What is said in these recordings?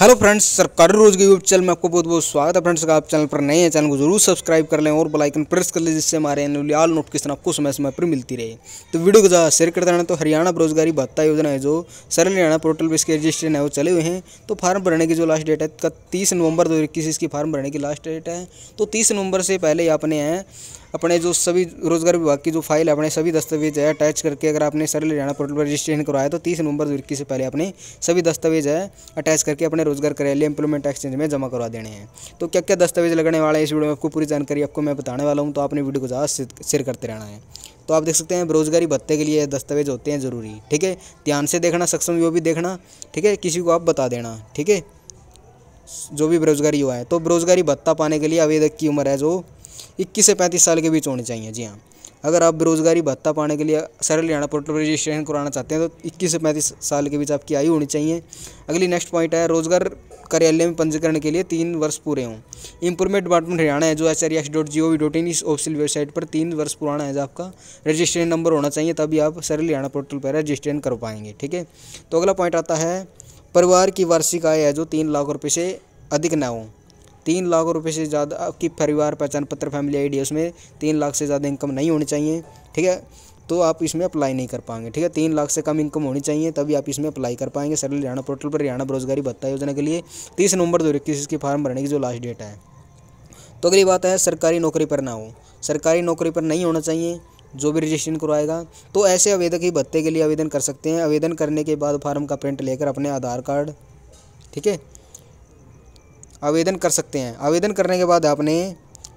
hello friends सरकारी रोज के YouTube channel में आपको बहुत बहुत स्वागत है फ्रेंड्स का आप चैनल पर नए हैं चैनल को जरूर सब्सक्राइब कर लें और बेल आइकन प्रेस कर लें जिससे हमारे आल नोटिफिकेशन आपको समय समय पर मिलती रहे तो वीडियो को ज़्यादा शेयर करते रहना तो हरियाणा बेरोजगारी भत्ता योजना है जो सर हरियाणा पोर्टल पर इसके रजिस्ट्रेशन है वो चले हुए हैं तो फार्म भरने की जो लास्ट डेट है तीस नवंबर दो इसकी फार्म भरने की लास्ट डेट है तो तीस नवंबर से पहले आपने अपने जो सभी रोजगार विभाग की जो फाइल अपने सभी दस्तावेज है अटैच करके अगर आपने सरल हरियाणा पोर्टल पर रजिस्ट्रेशन करवाया तो तीस नवंबर दो से पहले अपने सभी दस्तावेज है अटैच करके अपने रोजगार कार्यालय एम्प्लॉयमेंट एक्सचेंज में जमा करवा देने हैं तो क्या क्या दस्तावेज लगने वाले हैं इस वीडियो में आपको पूरी जानकारी आपको मैं बताने वाला हूँ तो आपने वीडियो को ज़्यादा शेयर करते रहना है तो आप देख सकते हैं बेरोजगारी भत्ते के लिए दस्तावेज होते हैं ज़रूरी ठीक है ध्यान से देखना सक्षम वो भी देखना ठीक है किसी को आप बता देना ठीक है जो भी बेरोजगारी हुआ है तो बेरोजगारी भत्ता पाने के लिए आवेदक की उम्र है जो इक्कीस से पैंतीस साल के बीच होने चाहिए जी हाँ अगर आप बेरोजगारी भत्ता पाने के लिए सर हरियाणा पोर्टल पर रजिस्ट्रेशन कराना चाहते हैं तो 21 से 35 साल के बीच आपकी आयु होनी चाहिए अगली नेक्स्ट पॉइंट है रोजगार कार्यालय में पंजीकरण के लिए तीन वर्ष पूरे हों इंप्रूवमेंट डिपार्टमेंट हरियाणा है जो H R X dot G O V dot in इस ऑफिसियल वेबसाइट पर तीन वर्ष पुराना है आपका रजिस्ट्रेशन नंबर होना चाहिए तभी आप सर हरियाणा पोर्टल पर रजिस्ट्रेशन कर पाएंगे ठीक है तो अगला पॉइंट आता है परिवार की वार्षिक आय है जो तीन लाख रुपये से अधिक ना हो तीन लाख रुपए से ज़्यादा आपकी परिवार पहचान पत्र फैमिली आईडी उसमें तीन लाख से ज़्यादा इनकम नहीं होनी चाहिए ठीक है तो आप इसमें अप्लाई नहीं कर पाएंगे ठीक है तीन लाख से कम इनकम होनी चाहिए तभी आप इसमें अप्लाई कर पाएंगे सरल हरियाणा पोर्टल पर हरियाणा बेरोजगारी भत्ता योजना के लिए तीस नवंबर दो इक्कीस इसकी फार्म भरने की जो लास्ट डेट है तो अगली बात है सरकारी नौकरी पर ना हो सरकारी नौकरी पर नहीं होना चाहिए जो भी रजिस्ट्रेशन करवाएगा तो ऐसे आवेदक ही भत्ते के लिए आवेदन कर सकते हैं आवेदन करने के बाद फार्म का प्रिंट लेकर अपने आधार कार्ड ठीक है आवेदन कर सकते हैं आवेदन करने के बाद आपने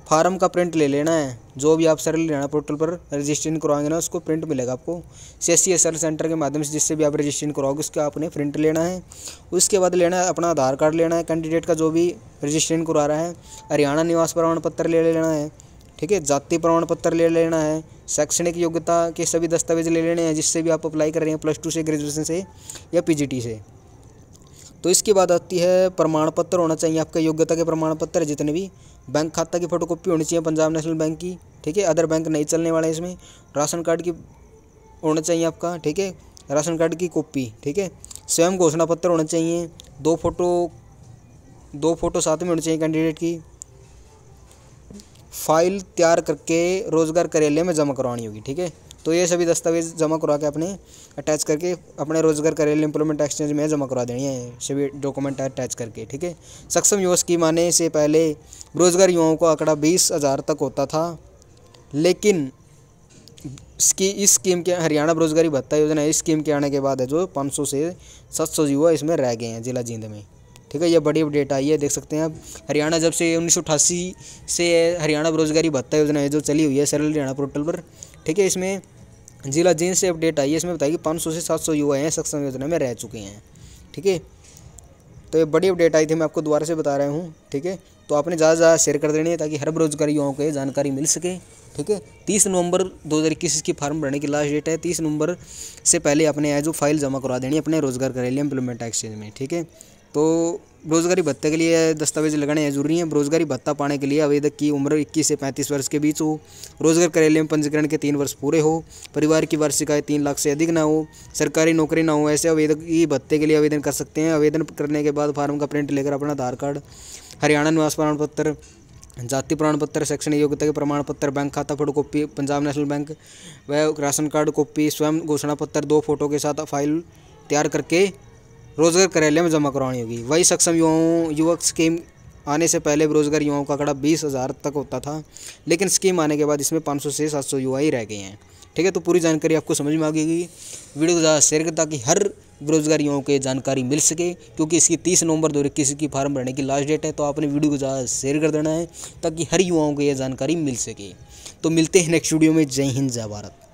फार्म का प्रिंट ले लेना है जो भी आप सरल लेना पोर्टल पर रजिस्ट्रेशन करवाएंगे ना उसको प्रिंट मिलेगा आपको सी एस सी सेंटर के माध्यम से जिससे भी आप रजिस्ट्रेशन करवाओगे उसका आपने प्रिंट लेना है उसके बाद लेना है अपना आधार कार्ड लेना है कैंडिडेट का जो भी रजिस्ट्रेशन करवा रहा है हरियाणा निवास प्रमाण पत्र ले लेना है ठीक है जाति प्रमाण पत्र ले लेना है शैक्षणिक योग्यता के सभी दस्तावेज ले लेने हैं जिससे भी आप अप्लाई कर रहे हैं प्लस टू से ग्रेजुएसन से या पी से तो इसके बाद आती है प्रमाण पत्र होना चाहिए आपका योग्यता के प्रमाण पत्र जितने भी बैंक खाता की फोटोकॉपी होनी चाहिए पंजाब नेशनल बैंक की ठीक है अदर बैंक नहीं चलने वाले इसमें राशन कार्ड की होना चाहिए आपका ठीक है राशन कार्ड की कॉपी ठीक है स्वयं घोषणा पत्र होना चाहिए दो फोटो दो फोटो साथ में होनी चाहिए कैंडिडेट की फाइल तैयार करके रोजगार कार्यालय में जमा करवानी होगी ठीक है तो ये सभी दस्तावेज जमा करवा के अपने अटैच करके अपने रोजगार करेल इंप्लॉयमेंट एक्सचेंज में जमा करवा देनी है सभी डॉक्यूमेंट अटैच करके ठीक है सक्षम युवा स्कीम आने से पहले रोजगार युवाओं का आंकड़ा बीस हज़ार तक होता था लेकिन इसकी इस स्कीम के हरियाणा बेरोजगारी भत्ता योजना इस स्कीम के आने के बाद है जो पाँच से सात युवा इसमें रह गए हैं जिला जींद में ठीक है ये बड़ी अपडेट आई है देख सकते हैं आप हरियाणा जब से उन्नीस से हरियाणा बेरोजगारी भत्ता योजना है जो चली हुई है सरल हरियाणा पोर्टल पर ठीक है इसमें जिला जेल से अपडेट आई है इसमें बताया कि पाँच सौ से सात सौ युवा हैं सक्षम योजना में रह चुके हैं ठीक है तो ये बड़ी अपडेट आई थी मैं आपको दोबारा से बता रहा हूँ ठीक है तो आपने ज़्यादा से ज़्यादा शेयर कर देनी है ताकि हर बेरोजगार युवाओं को जानकारी मिल सके ठीक है तीस नवंबर दो हज़ार इक्कीस इसकी फार्म भरने की लास्ट डेट है तीस नवंबर से पहले आपने जो फाइल जमा करवा देनी है अपने रोजगार करेली एम्प्लॉयमेंट एक्सचेंज में ठीक है तो बेरोजगारी भत्ते के लिए दस्तावेज लगाने जरूरी हैं बेरोजगारी भत्ता पाने के लिए आवेदक की उम्र 21 से 35 वर्ष के बीच हो रोजगार कार्यालय में पंजीकरण के तीन वर्ष पूरे हो परिवार की वार्षिक आय तीन लाख से अधिक ना हो सरकारी नौकरी ना हो ऐसे आवेदक ही भत्ते के लिए आवेदन कर सकते हैं आवेदन करने के बाद फार्म का प्रिंट लेकर अपना आधार कार्ड हरियाणा निवास प्रमाण पत्र जाति प्रमाण पत्र शैक्षणिक योग्यता के प्रमाण पत्र बैंक खाता photo copy Punjab National Bank व राशन कार्ड कॉपी स्वयं घोषणा पत्र दो फोटो के साथ फाइल तैयार करके रोजगार कार्यालय में जमा करवानी होगी वही सक्षम युवाओं युवक स्कीम आने से पहले बेरोजगार युवाओं का आंकड़ा बीस हज़ार तक होता था लेकिन स्कीम आने के बाद इसमें पाँच सौ से सात सौ युवा ही रह गए हैं ठीक है तो पूरी जानकारी आपको समझ में आ गई वीडियो को ज़्यादा शेयर कर ताकि हर बेरोजगार युवाओं को जानकारी मिल सके क्योंकि इसकी तीस नवंबर दो इक्कीस की फार्म भरने की लास्ट डेट है तो आपने वीडियो को ज़्यादा शेयर कर देना है ताकि हर युवाओं को यह जानकारी मिल सके तो मिलते हैं नेक्स्ट वीडियो में जय हिंद जय भारत